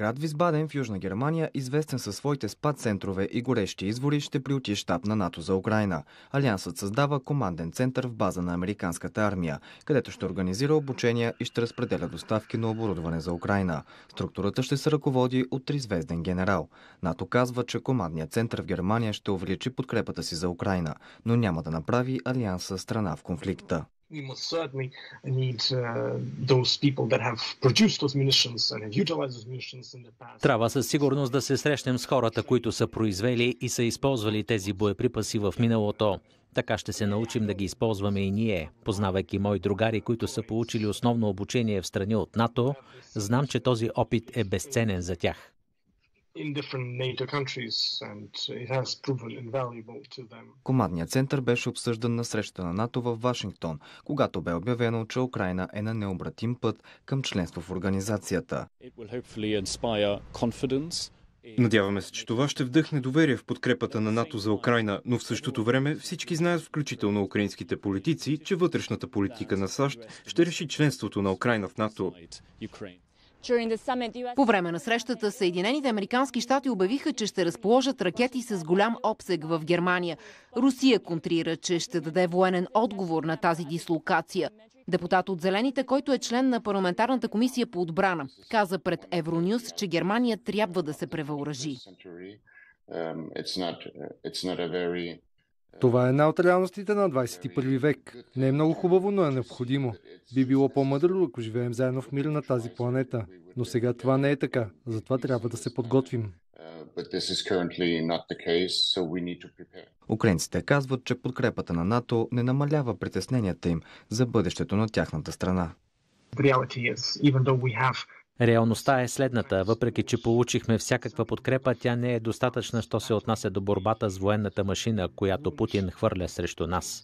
Град Висбаден в Южна Германия, известен със своите спа-центрове и горещи извори, ще приути щаб на НАТО за Украина. Алиансът създава команден център в база на американската армия, където ще организира обучения и ще разпределя доставки на оборудване за Украина. Структурата ще се ръководи от тризвезден генерал. НАТО казва, че командният център в Германия ще увеличи подкрепата си за Украина, но няма да направи Алианса страна в конфликта we must certainly need uh, those people that have produced those munitions and have utilized those munitions in the past. Трябва със сигурност да се срещнем с хората, които са произвели и са използвали тези боеприпаси в миналото. Така ще се научим да ги използваме и ние. Познавайки мои другари, които са получили основно обучение в страни от НАТО, знам, че този опит е безценен за тях. Командният център беше обсъждан на среща на НАТО в Вашингтон, когато бе обявено, че Украина е на необратим път към членство в организацията. Надяваме се, че това ще вдъхне доверие в подкрепата на НАТО за Украина, но в същото време всички знаят, включително украинските политици, че вътрешната политика на САЩ ще реши членството на Украина в НАТО. По време на срещата Съединените Американски щати обявиха, че ще разположат ракети с голям обсег в Германия. Русия контрира, че ще даде военен отговор на тази дислокация. Депутат от Зелените, който е член на парламентарната комисия по отбрана, каза пред Евронюс, че Германия трябва да се превъоръжи. Това е една от реалностите на 21 век. Не е много хубаво, но е необходимо. Би било по-мъдро, ако живеем заедно в мир на тази планета. Но сега това не е така. Затова трябва да се подготвим. Украинците казват, че подкрепата на НАТО не намалява притесненията им за бъдещето на тяхната страна. The reality is, even though we have Реалността е следната. Въпреки, че получихме всякаква подкрепа, тя не е достатъчна, що се отнася до борбата с военната машина, която Путин хвърля срещу нас.